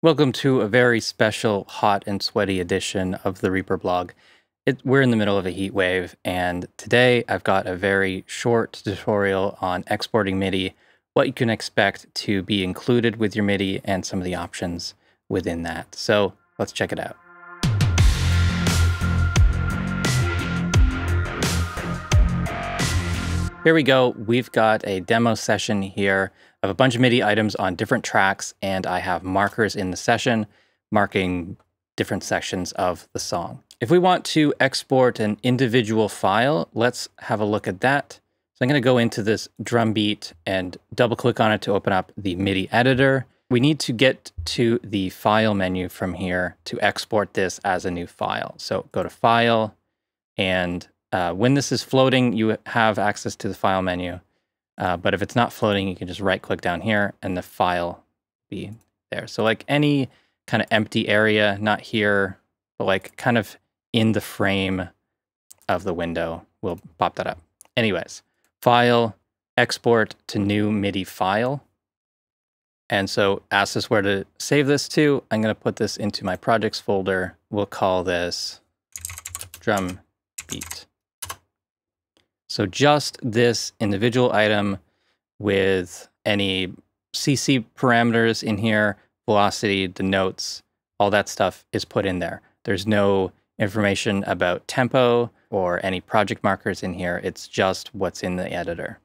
Welcome to a very special, hot and sweaty edition of the Reaper blog. It, we're in the middle of a heat wave, and today I've got a very short tutorial on exporting MIDI, what you can expect to be included with your MIDI, and some of the options within that. So let's check it out. Here we go. We've got a demo session here of a bunch of MIDI items on different tracks, and I have markers in the session marking different sections of the song. If we want to export an individual file, let's have a look at that. So I'm going to go into this drum beat and double click on it to open up the MIDI editor. We need to get to the file menu from here to export this as a new file. So go to file and uh, when this is floating, you have access to the file menu. Uh, but if it's not floating, you can just right click down here and the file be there. So like any kind of empty area, not here, but like kind of in the frame of the window, we'll pop that up. Anyways, file, export to new MIDI file. And so ask us where to save this to. I'm going to put this into my projects folder. We'll call this drum beat. So just this individual item with any CC parameters in here, velocity, denotes, all that stuff is put in there. There's no information about tempo or any project markers in here. It's just what's in the editor.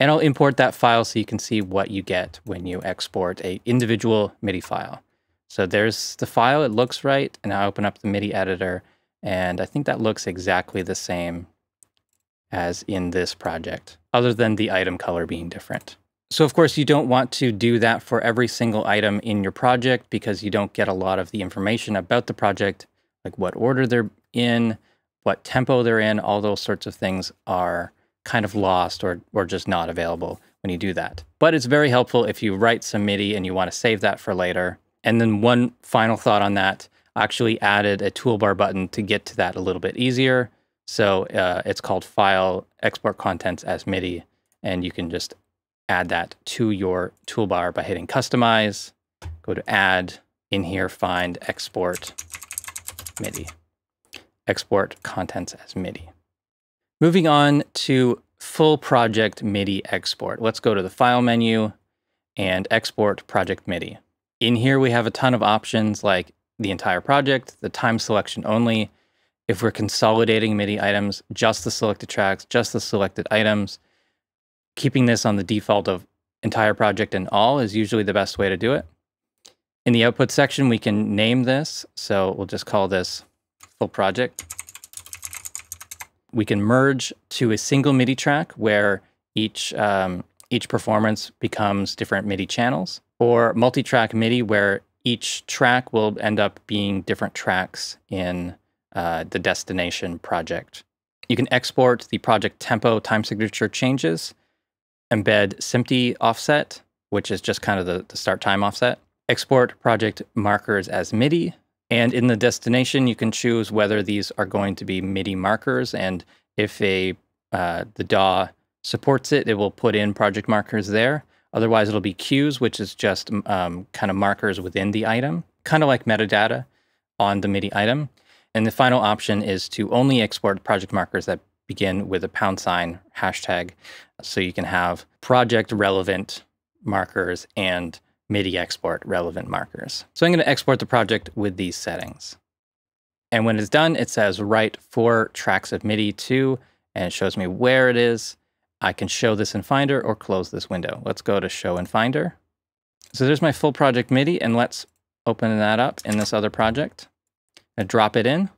And I'll import that file so you can see what you get when you export a individual MIDI file. So there's the file, it looks right, and I open up the MIDI editor, and I think that looks exactly the same as in this project, other than the item color being different. So of course you don't want to do that for every single item in your project because you don't get a lot of the information about the project, like what order they're in, what tempo they're in, all those sorts of things are kind of lost or, or just not available when you do that. But it's very helpful if you write some MIDI and you want to save that for later. And then one final thought on that, I actually added a toolbar button to get to that a little bit easier. So uh, it's called File Export Contents as MIDI, and you can just add that to your toolbar by hitting Customize, go to Add, in here find Export MIDI. Export Contents as MIDI. Moving on to Full Project MIDI Export. Let's go to the File menu and Export Project MIDI. In here, we have a ton of options like the entire project, the time selection only, if we're consolidating MIDI items, just the selected tracks, just the selected items, keeping this on the default of entire project and all is usually the best way to do it. In the output section, we can name this. So we'll just call this full project. We can merge to a single MIDI track where each, um, each performance becomes different MIDI channels or multi-track MIDI where each track will end up being different tracks in uh, the destination project. You can export the project tempo time signature changes, embed SMPTE offset, which is just kind of the, the start time offset, export project markers as MIDI, and in the destination, you can choose whether these are going to be MIDI markers, and if a uh, the DAW supports it, it will put in project markers there. Otherwise, it'll be queues, which is just um, kind of markers within the item, kind of like metadata on the MIDI item. And the final option is to only export project markers that begin with a pound sign hashtag. So you can have project relevant markers and MIDI export relevant markers. So I'm going to export the project with these settings. And when it's done, it says write four tracks of MIDI to, and it shows me where it is. I can show this in Finder or close this window. Let's go to show in Finder. So there's my full project MIDI, and let's open that up in this other project. And drop it in,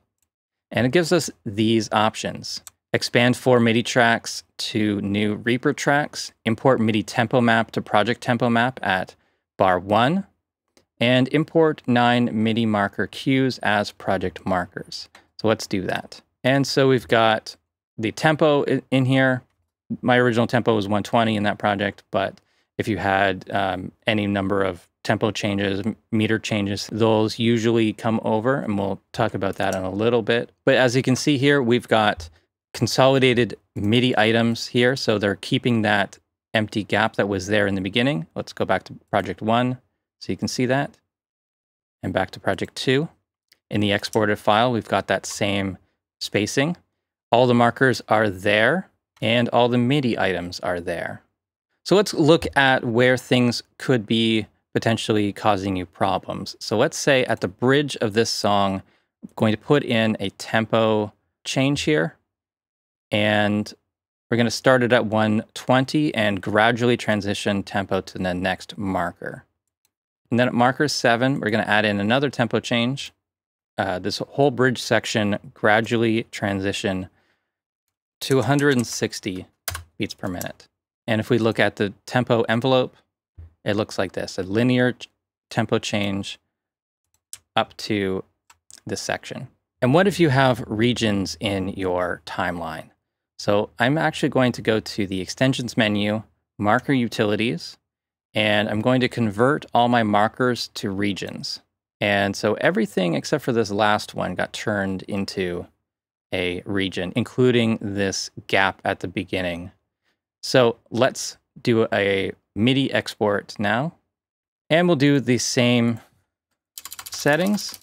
and it gives us these options. Expand four MIDI tracks to new Reaper tracks, import MIDI tempo map to project tempo map at bar one, and import nine MIDI marker cues as project markers. So let's do that. And so we've got the tempo in here. My original tempo was 120 in that project, but if you had um, any number of tempo changes, meter changes, those usually come over, and we'll talk about that in a little bit. But as you can see here, we've got consolidated MIDI items here. So they're keeping that empty gap that was there in the beginning. Let's go back to project one so you can see that. And back to project two. In the exported file, we've got that same spacing. All the markers are there and all the MIDI items are there. So let's look at where things could be potentially causing you problems. So let's say at the bridge of this song, I'm going to put in a tempo change here. And we're going to start it at 120 and gradually transition tempo to the next marker. And then at marker 7, we're going to add in another tempo change. Uh, this whole bridge section gradually transition to 160 beats per minute. And if we look at the tempo envelope, it looks like this, a linear tempo change up to this section. And what if you have regions in your timeline? So I'm actually going to go to the extensions menu, marker utilities, and I'm going to convert all my markers to regions. And so everything except for this last one got turned into a region, including this gap at the beginning. So let's do a MIDI export now. And we'll do the same settings.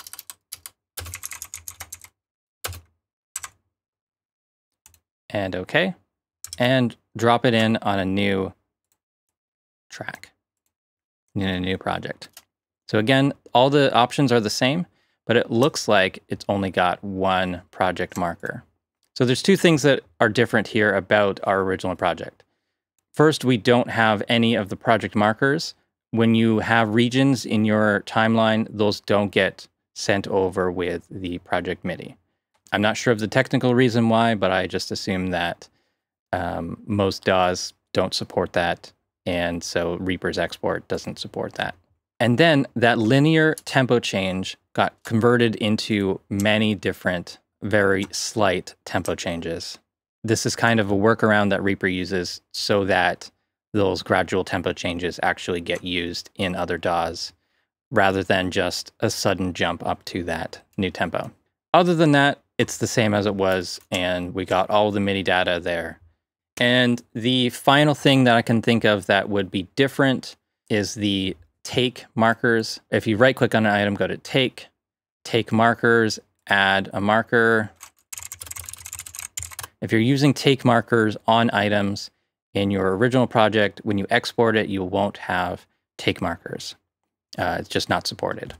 And okay. And drop it in on a new track in a new project. So again, all the options are the same, but it looks like it's only got one project marker. So there's two things that are different here about our original project. First, we don't have any of the project markers. When you have regions in your timeline, those don't get sent over with the project MIDI. I'm not sure of the technical reason why, but I just assume that um, most DAWs don't support that. And so Reaper's export doesn't support that. And then that linear tempo change got converted into many different very slight tempo changes this is kind of a workaround that Reaper uses so that those gradual tempo changes actually get used in other DAWs rather than just a sudden jump up to that new tempo. Other than that, it's the same as it was, and we got all the MIDI data there. And the final thing that I can think of that would be different is the take markers. If you right click on an item, go to take, take markers, add a marker, if you're using take markers on items in your original project, when you export it, you won't have take markers. Uh, it's just not supported.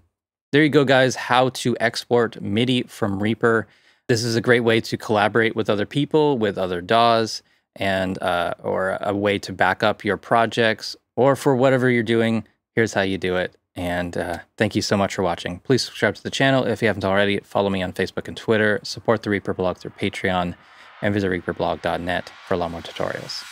There you go, guys, how to export MIDI from Reaper. This is a great way to collaborate with other people, with other DAWs, and uh, or a way to back up your projects or for whatever you're doing. Here's how you do it. And uh, thank you so much for watching. Please subscribe to the channel if you haven't already. Follow me on Facebook and Twitter. Support the Reaper blog through Patreon and visit reaperblog.net for a lot more tutorials.